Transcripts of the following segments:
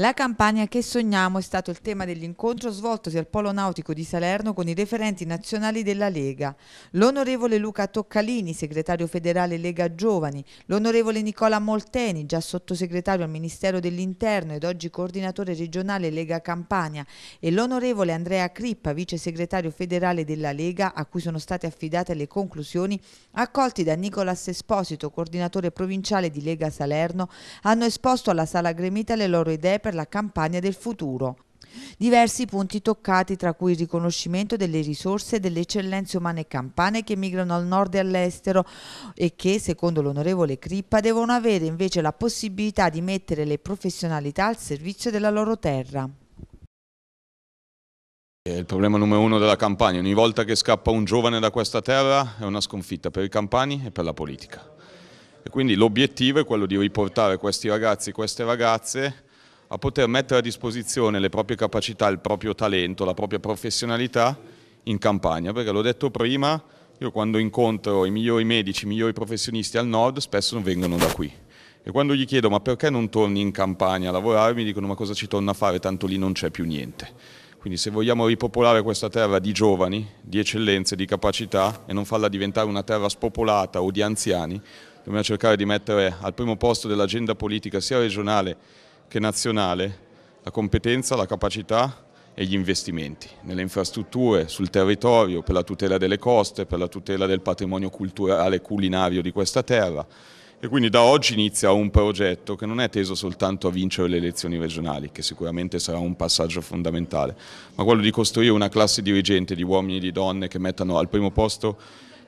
La campagna che sogniamo è stato il tema dell'incontro svoltosi al Polo Nautico di Salerno con i referenti nazionali della Lega. L'onorevole Luca Toccalini, segretario federale Lega Giovani, l'onorevole Nicola Molteni, già sottosegretario al Ministero dell'Interno ed oggi coordinatore regionale Lega Campania, e l'onorevole Andrea Crippa, vice segretario federale della Lega, a cui sono state affidate le conclusioni, accolti da Nicolas Esposito, coordinatore provinciale di Lega Salerno, hanno esposto alla Sala Gremita le loro idee per per la campagna del futuro. Diversi punti toccati, tra cui il riconoscimento delle risorse e delle eccellenze umane campane che migrano al nord e all'estero e che, secondo l'onorevole Crippa, devono avere invece la possibilità di mettere le professionalità al servizio della loro terra. Il problema numero uno della campagna. ogni volta che scappa un giovane da questa terra è una sconfitta per i campani e per la politica. E quindi l'obiettivo è quello di riportare questi ragazzi e queste ragazze a poter mettere a disposizione le proprie capacità, il proprio talento, la propria professionalità in campagna, perché l'ho detto prima, io quando incontro i migliori medici, i migliori professionisti al nord, spesso non vengono da qui. E quando gli chiedo ma perché non torni in campagna a lavorare, mi dicono ma cosa ci torna a fare, tanto lì non c'è più niente. Quindi se vogliamo ripopolare questa terra di giovani, di eccellenze, di capacità e non farla diventare una terra spopolata o di anziani, dobbiamo cercare di mettere al primo posto dell'agenda politica sia regionale che nazionale, la competenza, la capacità e gli investimenti nelle infrastrutture, sul territorio, per la tutela delle coste, per la tutela del patrimonio culturale e culinario di questa terra. E quindi da oggi inizia un progetto che non è teso soltanto a vincere le elezioni regionali, che sicuramente sarà un passaggio fondamentale, ma quello di costruire una classe dirigente di uomini e di donne che mettano al primo posto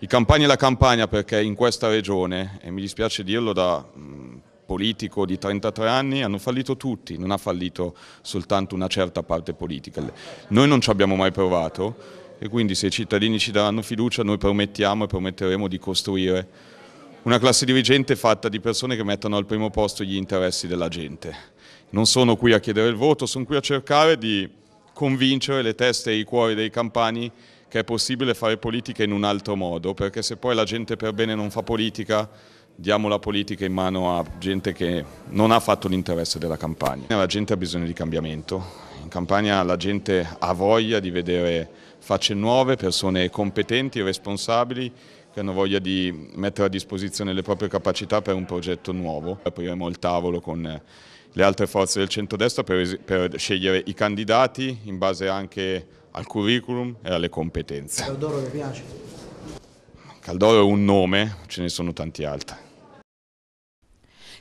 i campani e la campagna perché in questa regione, e mi dispiace dirlo da politico di 33 anni, hanno fallito tutti, non ha fallito soltanto una certa parte politica. Noi non ci abbiamo mai provato e quindi se i cittadini ci daranno fiducia noi promettiamo e prometteremo di costruire una classe dirigente fatta di persone che mettono al primo posto gli interessi della gente. Non sono qui a chiedere il voto, sono qui a cercare di convincere le teste e i cuori dei campani che è possibile fare politica in un altro modo, perché se poi la gente per bene non fa politica diamo la politica in mano a gente che non ha fatto l'interesse della campagna. La gente ha bisogno di cambiamento, in campagna la gente ha voglia di vedere facce nuove, persone competenti responsabili che hanno voglia di mettere a disposizione le proprie capacità per un progetto nuovo. Apriremo il tavolo con le altre forze del centrodestra per, per scegliere i candidati in base anche al curriculum e alle competenze. Teodoro, vi piace? Caldoro è un nome, ce ne sono tanti altri.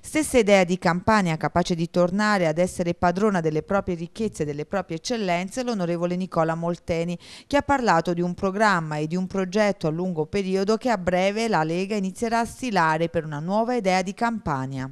Stessa idea di Campania, capace di tornare ad essere padrona delle proprie ricchezze e delle proprie eccellenze, l'onorevole Nicola Molteni, che ha parlato di un programma e di un progetto a lungo periodo che a breve la Lega inizierà a stilare per una nuova idea di Campania.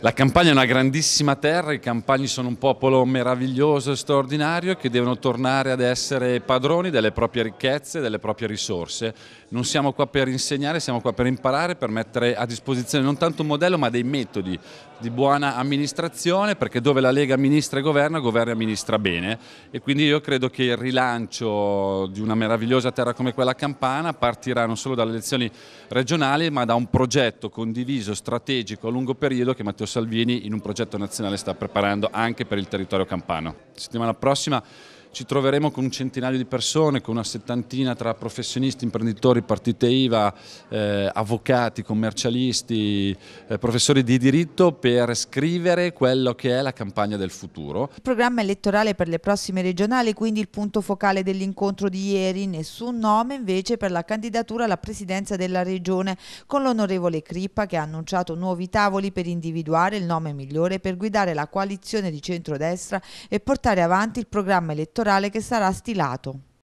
La campagna è una grandissima terra, i campagni sono un popolo meraviglioso e straordinario che devono tornare ad essere padroni delle proprie ricchezze, delle proprie risorse. Non siamo qua per insegnare, siamo qua per imparare, per mettere a disposizione non tanto un modello ma dei metodi di buona amministrazione perché dove la Lega amministra e governa, governa e amministra bene e quindi io credo che il rilancio di una meravigliosa terra come quella campana partirà non solo dalle elezioni regionali ma da un progetto condiviso, strategico a lungo periodo che Matteo Salvini in un progetto nazionale sta preparando anche per il territorio campano. Settimana prossima ci troveremo con un centinaio di persone, con una settantina tra professionisti, imprenditori, partite IVA, eh, avvocati, commercialisti, eh, professori di diritto per scrivere quello che è la campagna del futuro. Il programma elettorale per le prossime regionali, quindi il punto focale dell'incontro di ieri, nessun nome invece per la candidatura alla presidenza della regione, con l'onorevole Crippa che ha annunciato nuovi tavoli per individuare il nome migliore per guidare la coalizione di centrodestra e portare avanti il programma elettorale elettorale che sarà stilato.